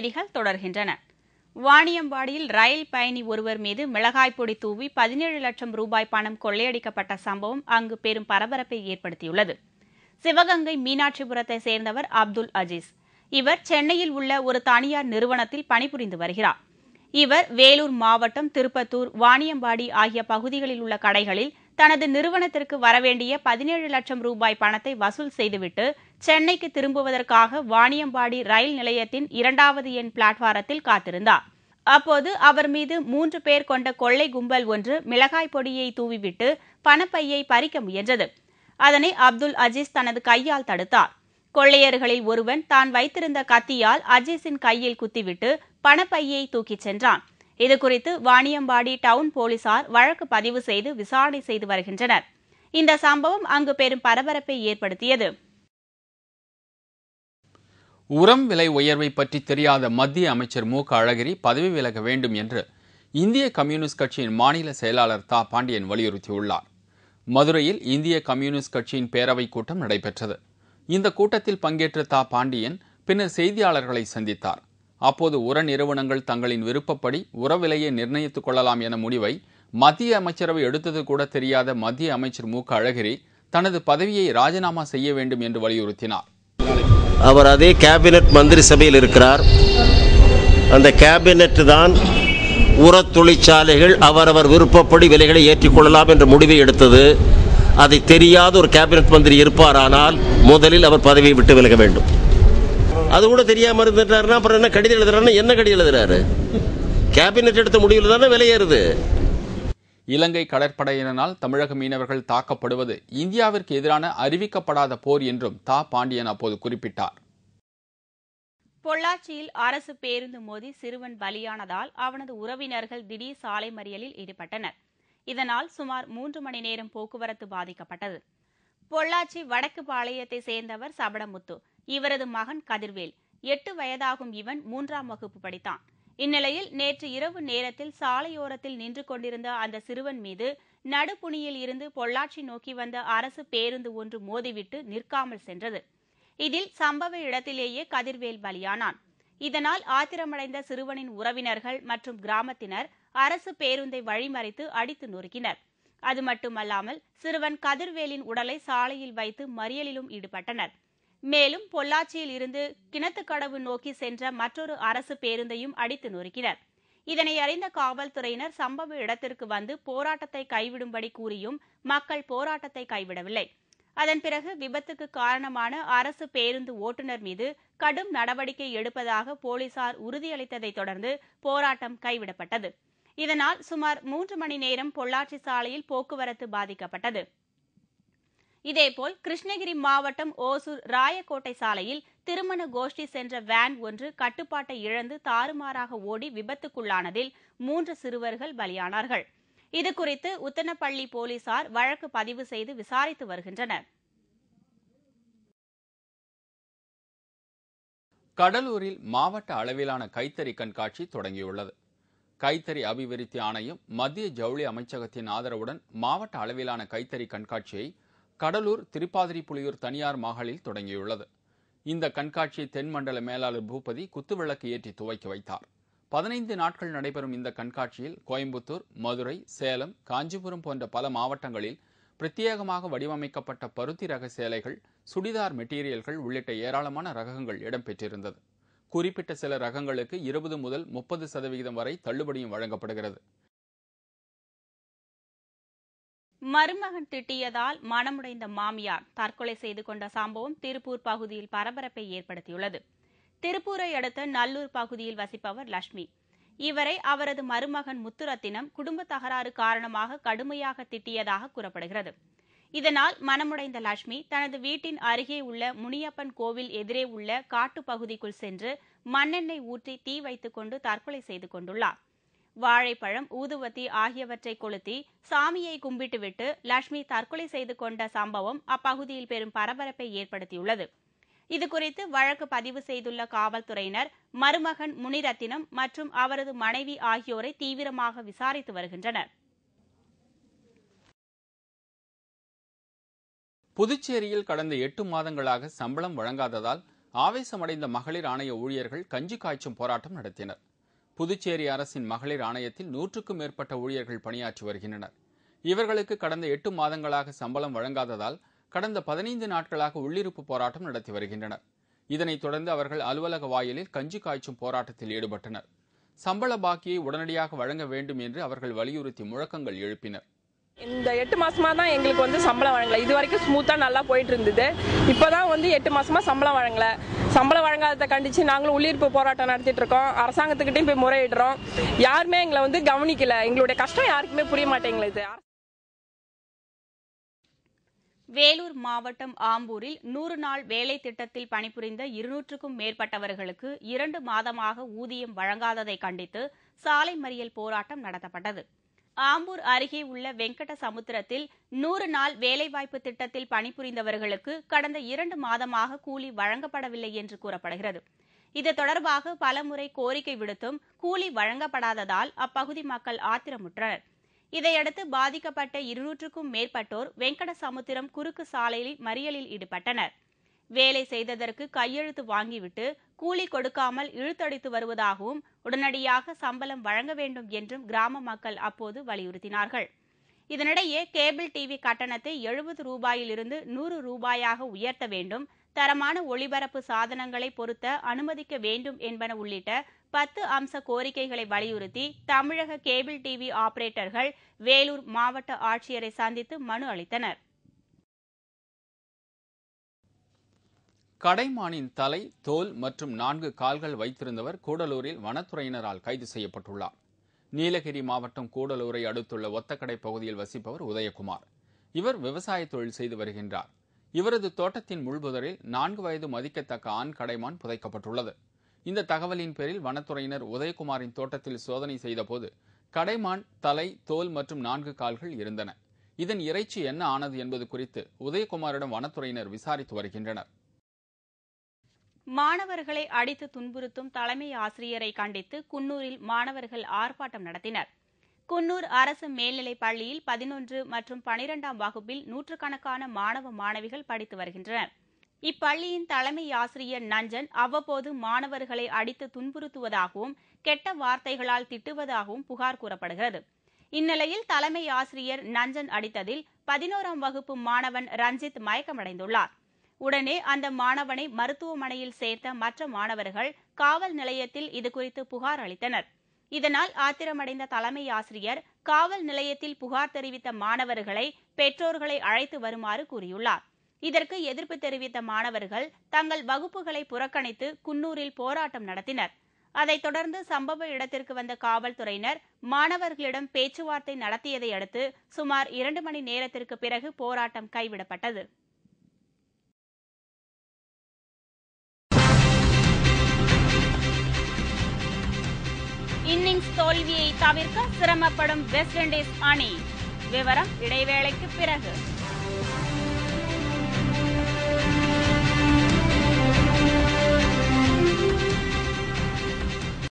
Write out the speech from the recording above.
செய்திகள் தொடர்கின்றன வாணியம்பாடியில் ரயில் பயணி ஒருவர் மீது மிளகாய் பொடி தூவி பதினேழு லட்சம் ரூபாய் பணம் கொள்ளையடிக்கப்பட்ட சம்பவம் அங்கு பெரும் பரபரப்பை ஏற்படுத்தியுள்ளது சிவகங்கை மீனாட்சிபுரத்தை சேர்ந்தவர் அப்துல் அஜீஸ் இவர் சென்னையில் உள்ள ஒரு தனியார் நிறுவனத்தில் பணிபுரிந்து வருகிறார் இவர் வேலூர் மாவட்டம் திருப்பத்தூர் வாணியம்பாடி ஆகிய பகுதிகளில் உள்ள கடைகளில் தனது நிறுவனத்திற்கு வரவேண்டிய பதினேழு லட்சம் ரூபாய் பணத்தை வசூல் செய்துவிட்டு சென்னைக்கு திரும்புவதற்காக வாணியம்பாடி ரயில் நிலையத்தின் இரண்டாவது எண் பிளாட்பாரத்தில் காத்திருந்தார் அப்போது அவர் மீது மூன்று பேர் கொண்ட கொள்ளை கும்பல் ஒன்று மிளகாய் பொடியை தூவிவிட்டு பணப்பையை பறிக்க முயன்றது அதனை அப்துல் அஜீஸ் தனது கையால் தடுத்தார் கொள்ளையர்களில் ஒருவன் தான் வைத்திருந்த கத்தியால் அஜீஸின் கையில் குத்திவிட்டு பணப்பையை தூக்கிச் சென்றான் இதுகுறித்து வாணியம்பாடி டவுன் போலீசார் வழக்கு பதிவு செய்து விசாரணை செய்து வருகின்றனர் இந்த சம்பவம் அங்கு பெரும் பரபரப்பை ஏற்படுத்தியது உரம் விலை உயர்வை பற்றி தெரியாத மத்திய அமைச்சர் மு அழகிரி பதவி விலக வேண்டும் என்று இந்திய கம்யூனிஸ்ட் கட்சியின் மாநில செயலாளர் தா பாண்டியன் வலியுறுத்தியுள்ளார் மதுரையில் இந்திய கம்யூனிஸ்ட் கட்சியின் பேரவைக் கூட்டம் நடைபெற்றது இந்த கூட்டத்தில் பங்கேற்ற தா பாண்டியன் பின்னர் செய்தியாளர்களை சந்தித்தார் அப்போது உர நிறுவனங்கள் தங்களின் விருப்பப்படி உர விலையை நிர்ணயித்துக் கொள்ளலாம் என முடிவை மத்திய அமைச்சரவை எடுத்தது கூட தெரியாத மத்திய அமைச்சர் மு அழகிரி தனது பதவியை ராஜினாமா செய்ய வேண்டும் என்று வலியுறுத்தினார் அவர் அதே கேபினட் மந்திரி சபையில் இருக்கிறார் அந்த கேபினெட் தான் உரத் தொழிற்சாலைகள் அவரவர் விருப்பப்படி விலைகளை ஏற்றிக்கொள்ளலாம் என்ற முடிவை எடுத்தது அதை தெரியாத ஒரு கேபினட் மந்திரி இருப்பாரானால் முதலில் அவர் பதவியை விட்டு விலக வேண்டும் அது கூட தெரியாமல் இருந்துட்டாருன்னா அப்புறம் என்ன கடிதம் எழுதுறாருன்னா என்ன கடிதம் எழுதுறாரு கேபினெட் எடுத்த முடிவில் தானே விலையேறுது இலங்கை கடற்படையினரால் தமிழக மீனவர்கள் தாக்கப்படுவது இந்தியாவிற்கு எதிரான அறிவிக்கப்படாத போர் என்றும் தா பாண்டியன் அப்போது குறிப்பிட்டார் பொள்ளாச்சியில் அரசு பேருந்து மோதி சிறுவன் பலியானதால் அவனது உறவினர்கள் திடீர் சாலை மறியலில் ஈடுபட்டனர் இதனால் சுமார் மூன்று மணி நேரம் போக்குவரத்து பாதிக்கப்பட்டது பொள்ளாச்சி வடக்கு பாளையத்தை சேர்ந்தவர் சபடமுத்து இவரது மகன் கதிர்வேல் எட்டு வயதாகும் இவன் மூன்றாம் வகுப்பு படித்தான் இந்நிலையில் நேற்று இரவு நேரத்தில் சாலையோரத்தில் நின்று கொண்டிருந்த அந்த சிறுவன் மீது நடுப்புணியில் இருந்து பொள்ளாச்சி நோக்கி வந்த அரசு பேருந்து ஒன்று மோதிவிட்டு நிற்காமல் சென்றது இதில் சம்பவ இடத்திலேயே கதிர்வேல் பலியானான் இதனால் ஆத்திரமடைந்த சிறுவனின் உறவினர்கள் மற்றும் கிராமத்தினர் அரசு பேருந்தை வழிமறைத்து அடித்து நொறுக்கினர் அது மட்டுமல்லாமல் சிறுவன் கதிர்வேலின் உடலை சாலையில் வைத்து மறியலிலும் ஈடுபட்டனர் மேலும் பொள்ளாச்சியில் இருந்து கிணத்துக்கடவு நோக்கி சென்ற மற்றொரு அரசு பேருந்தையும் அடித்து நொறுக்கினர் இதனை அறிந்த காவல்துறையினர் சம்பவ இடத்திற்கு வந்து போராட்டத்தை கைவிடும்படி கூறியும் மக்கள் போராட்டத்தை கைவிடவில்லை அதன் பிறகு விபத்துக்கு காரணமான அரசு பேருந்து ஓட்டுநர் மீது கடும் நடவடிக்கை எடுப்பதாக போலீசார் உறுதியளித்ததைத் தொடர்ந்து போராட்டம் கைவிடப்பட்டது இதனால் சுமார் மூன்று மணி நேரம் பொள்ளாச்சி சாலையில் போக்குவரத்து பாதிக்கப்பட்டது இதேபோல் கிருஷ்ணகிரி மாவட்டம் ஓசூர் ராயக்கோட்டை சாலையில் திருமண கோஷ்டி சென்ற வேன் ஒன்று கட்டுப்பாட்டை இழந்து தாறுமாறாக ஓடி விபத்துக்குள்ளானதில் மூன்று சிறுவர்கள் பலியானார்கள் இதுகுறித்து உத்தனப்பள்ளி போலீசார் வழக்கு பதிவு செய்து விசாரித்து வருகின்றனர் கடலூரில் மாவட்ட அளவிலான கைத்தறி கண்காட்சி தொடங்கியுள்ளது கைத்தறி அபிவிருத்தி ஆணையம் மத்திய ஜவுளி அமைச்சகத்தின் ஆதரவுடன் மாவட்ட அளவிலான கைத்தறி கண்காட்சியை கடலூர் திருப்பாதிரி புலியூர் தனியார் மகளில் தொடங்கியுள்ளது இந்த கண்காட்சியை தென்மண்டல மேலாளர் பூபதி குத்துவிளக்கு ஏற்றி துவக்கி வைத்தார் பதினைந்து நாட்கள் நடைபெறும் இந்த கண்காட்சியில் கோயம்புத்தூர் மதுரை சேலம் காஞ்சிபுரம் போன்ற பல மாவட்டங்களில் பிரத்யேகமாக வடிவமைக்கப்பட்ட பருத்தி ரக சேலைகள் சுடிதார் மெட்டீரியல்கள் உள்ளிட்ட ஏராளமான ரகங்கள் இடம்பெற்றிருந்தது குறிப்பிட்ட சில ரகங்களுக்கு இருபது முதல் முப்பது சதவிகிதம் வரை தள்ளுபடியும் வழங்கப்படுகிறது மருமகன் திட்டியதால் மனமுடைந்த மாமியார் தற்கொலை செய்து கொண்ட சம்பவம் திருப்பூர் பகுதியில் பரபரப்பை ஏற்படுத்தியுள்ளது திருப்பூரை அடுத்த நல்லூர் பகுதியில் வசிப்பவர் லட்சுமி இவரை அவரது மருமகன் முத்துரத்தினம் குடும்ப தகராறு காரணமாக கடுமையாக திட்டியதாக கூறப்படுகிறது இதனால் மனமுடைந்த லட்சுமி தனது வீட்டின் அருகே உள்ள முனியப்பன் கோவில் எதிரே உள்ள காட்டுப்பகுதிக்குள் பகுதிக்குள் சென்று மண்ணெண்ணெய் ஊற்றி தீ வைத்துக் கொண்டு தற்கொலை செய்து கொண்டுள்ளார் வாழைப்பழம் ஊதுவத்தி ஆகியவற்றை கொளுத்தி சாமியை கும்பிட்டுவிட்டு லட்சுமி தற்கொலை செய்து கொண்ட சம்பவம் அப்பகுதியில் பெரும் பரபரப்பை ஏற்படுத்தியுள்ளது இதுகுறித்து வழக்கு பதிவு செய்துள்ள காவல்துறையினர் மருமகன் முனிரத்தினம் மற்றும் அவரது மனைவி ஆகியோரை தீவிரமாக விசாரித்து வருகின்றனர் புதுச்சேரியில் கடந்த எட்டு மாதங்களாக சம்பளம் வழங்காததால் ஆவேசமடைந்த மகளிர் ஆணைய ஊழியர்கள் கஞ்சி காய்ச்சும் போராட்டம் நடத்தினர் புதுச்சேரி அரசின் மகளிர் ஆணையத்தில் நூற்றுக்கும் மேற்பட்ட ஊழியர்கள் பணியாற்றி வருகின்றனர் இவர்களுக்கு கடந்த எட்டு மாதங்களாக சம்பளம் வழங்காததால் கடந்த பதினைந்து நாட்களாக உள்ளிருப்பு போராட்டம் நடத்தி வருகின்றனர் இதனைத் தொடர்ந்து அவர்கள் அலுவலக வாயிலில் கஞ்சி காய்ச்சும் போராட்டத்தில் ஈடுபட்டனர் சம்பள பாக்கியை உடனடியாக வழங்க வேண்டும் என்று அவர்கள் வலியுறுத்தி முழக்கங்கள் எழுப்பினர் இந்த எட்டு மாசமா தான் எங்களுக்கு வந்து சம்பளம் வழங்கல இது வரைக்கும் ஸ்மூத்தா நல்லா போயிட்டு இருந்தது இப்பதான் வந்து எட்டு மாசமா சம்பளம் வழங்கல சம்பளம் வழங்காததை கண்டிச்சு நாங்களும் உள்ளிருப்பு போராட்டம் நடத்திட்டு இருக்கோம் அரசாங்கத்துக்கிட்டையும் போய் முறையிடுறோம் யாருமே எங்களை வந்து கவனிக்கல எங்களுடைய கஷ்டம் யாருக்குமே புரிய மாட்டேங்குது வேலூர் மாவட்டம் ஆம்பூரில் நூறு நாள் வேலை திட்டத்தில் பணிபுரிந்த இருநூற்றுக்கும் மேற்பட்டவர்களுக்கு இரண்டு மாதமாக ஊதியம் வழங்காததை கண்டித்து சாலை மறியல் போராட்டம் நடத்தப்பட்டது ஆம்பூர் அருகே உள்ள வெங்கட சமுத்திரத்தில் நூறு நாள் வேலைவாய்ப்பு திட்டத்தில் பணிபுரிந்தவர்களுக்கு கடந்த இரண்டு மாதமாக கூலி வழங்கப்படவில்லை என்று கூறப்படுகிறது இது தொடர்பாக பலமுறை கோரிக்கை விடுத்தும் கூலி வழங்கப்படாததால் அப்பகுதி மக்கள் ஆத்திரமுற்றனர் இதையடுத்து பாதிக்கப்பட்ட இருநூற்றுக்கும் மேற்பட்டோர் வெங்கட சமுத்திரம் குறுக்கு சாலையில் மறியலில் ஈடுபட்டனர் வேலை செய்ததற்கு கையெழுத்து வாங்கிவிட்டு கூலி கொடுக்காமல் இழுத்தடித்து வருவதாகவும் உடனடியாக சம்பளம் வழங்க வேண்டும் என்றும் கிராம மக்கள் அப்போது வலியுறுத்தினார்கள் இதனிடையே கேபிள் டிவி கட்டணத்தை எழுபது ரூபாயிலிருந்து நூறு ரூபாயாக உயர்த்த வேண்டும் தரமான ஒளிபரப்பு சாதனங்களை பொருத்த அனுமதிக்க வேண்டும் என்பன உள்ளிட்ட பத்து அம்ச கோரிக்கைகளை வலியுறுத்தி தமிழக கேபிள் டிவி ஆபரேட்டர்கள் வேலூர் மாவட்ட ஆட்சியரை சந்தித்து மனு அளித்தனர் கடைமானின் தலை தோல் மற்றும் நான்கு கால்கள் வைத்திருந்தவர் கூடலூரில் வனத்துறையினரால் கைது செய்யப்பட்டுள்ளார் நீலகிரி மாவட்டம் கூடலூரை அடுத்துள்ள ஒத்தக்கடை பகுதியில் வசிப்பவர் உதயகுமார் இவர் விவசாய தொழில் செய்து வருகின்றார் இவரது தோட்டத்தின் முள்புதரில் நான்கு வயது மதிக்கத்தக்க ஆண் கடைமான் புதைக்கப்பட்டுள்ளது இந்த தகவலின் பேரில் வனத்துறையினர் உதயகுமாரின் தோட்டத்தில் சோதனை செய்தபோது கடைமான் தலை தோல் மற்றும் நான்கு கால்கள் இருந்தன இதன் இறைச்சி என்ன ஆனது என்பது குறித்து உதயகுமாரிடம் வனத்துறையினர் விசாரித்து வருகின்றனர் மாணவர்களை அடித்து துன்புறுத்தும் தலைமை ஆசிரியரை கண்டித்து குன்னூரில் மாணவர்கள் ஆர்ப்பாட்டம் நடத்தினர் குன்னூர் அரசு மேல்நிலைப் பள்ளியில் பதினொன்று மற்றும் பனிரெண்டாம் வகுப்பில் நூற்றுக்கணக்கான மாணவ மாணவிகள் படித்து வருகின்றனர் இப்பள்ளியின் தலைமை ஆசிரியர் நஞ்சன் அவ்வப்போது மாணவர்களை அடித்து துன்புறுத்துவதாகவும் கெட்ட வார்த்தைகளால் திட்டுவதாகவும் புகார் கூறப்படுகிறது இந்நிலையில் தலைமை ஆசிரியர் நஞ்சன் அடித்ததில் பதினோராம் வகுப்பு மாணவன் ரஞ்சித் மயக்கமடைந்துள்ளார் உடனே அந்த மாணவனை மருத்துவமனையில் சேர்த்த மற்ற மாணவர்கள் காவல் நிலையத்தில் இதுகுறித்து புகார் அளித்தனர் இதனால் ஆத்திரமடைந்த தலைமை ஆசிரியர் காவல் நிலையத்தில் புகார் தெரிவித்த மாணவர்களை பெற்றோர்களை அழைத்து வருமாறு கூறியுள்ளார் இதற்கு எதிர்ப்பு தெரிவித்த மாணவர்கள் தங்கள் வகுப்புகளை புறக்கணித்து குன்னூரில் போராட்டம் நடத்தினர் அதைத் தொடர்ந்து சம்பவ இடத்திற்கு வந்த காவல்துறையினர் மாணவர்களிடம் பேச்சுவார்த்தை நடத்தியதை அடுத்து சுமார் இரண்டு மணி நேரத்திற்கு பிறகு போராட்டம் கைவிடப்பட்டது இன்னிங்ஸ் தோல்வியை தவிர்க்க சிரமப்படும் வெஸ்ட் இண்டீஸ் அணி விவரம் இடைவேளைக்கு பிறகு